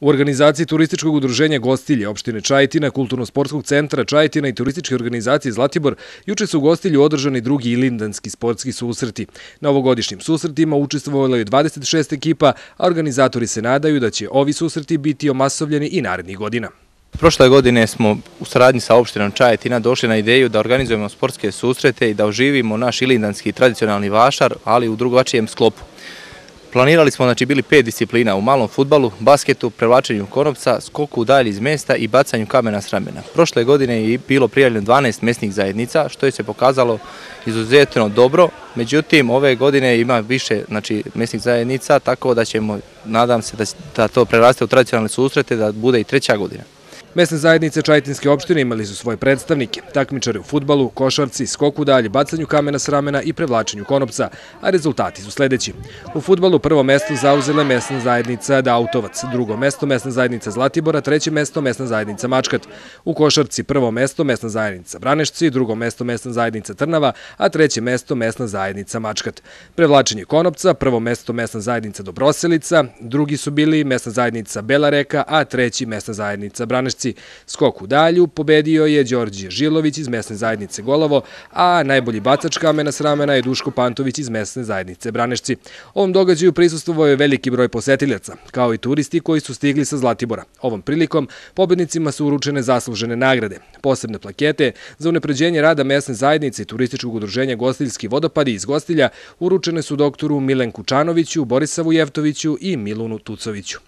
U organizaciji Turističkog udruženja Gostilje opštine Čajtina, Kulturno-sportskog centra Čajtina i Turističke organizacije Zlatibor, juče su u Gostilju održani drugi ilindanski sportski susreti. Na ovogodišnjim susretima učestvovalo je 26 ekipa, a organizatori se nadaju da će ovi susreti biti omasovljeni i narednih godina. Prošle godine smo u saradnji sa opštinom Čajetina došli na ideju da organizujemo sportske susrete i da oživimo naš ilindanski tradicionalni vašar, ali u drugačijem sklopu. Planirali smo, znači, bili pet disciplina u malom futbalu, basketu, prevlačenju konopca, skoku dalje iz mesta i bacanju kamena s ramena. Prošle godine je bilo prijavljeno 12 mesnih zajednica, što je se pokazalo izuzetno dobro. Međutim, ove godine ima više znači, mesnih zajednica, tako da ćemo, nadam se da, da to preraste u tradicionalne susrete, da bude i treća godina. Mesne zajednice Čajetinske opštine imali su svoje predstavnike, takmičare u futbalu, košarci, skoku dalje, bacanju kamena s ramena i prevlačenju konopca, a rezultati su sledeći. U futbalu prvo mesto zauzela mesna zajednica Dautovac, drugo mesto mesna zajednica Zlatibora, treće mesto mesna zajednica Mačkat. U košarci prvo mesto mesna zajednica Branešci, drugo mesto mesna zajednica Trnava, a treće mesto mesna zajednica Mačkat. Prevlačenje konopca, prvo mesto mesna zajednica Dobroselica, drugi su bili mesna zajednica Bela reka, a treći mesna zajednica Branešci klasi. Skok u dalju pobedio je Đorđe Žilović iz mesne zajednice Golovo, a najbolji bacač kamena s ramena je Duško Pantović iz mesne zajednice Branešci. Ovom događaju prisustovao je veliki broj posetiljaca, kao i turisti koji su stigli sa Zlatibora. Ovom prilikom pobednicima su uručene zaslužene nagrade, posebne plakete za unepređenje rada mesne zajednice i turističkog udruženja Gostiljski vodopadi iz Gostilja uručene su doktoru Milenku Čanoviću, Borisavu Jevtoviću i Milunu Tucoviću.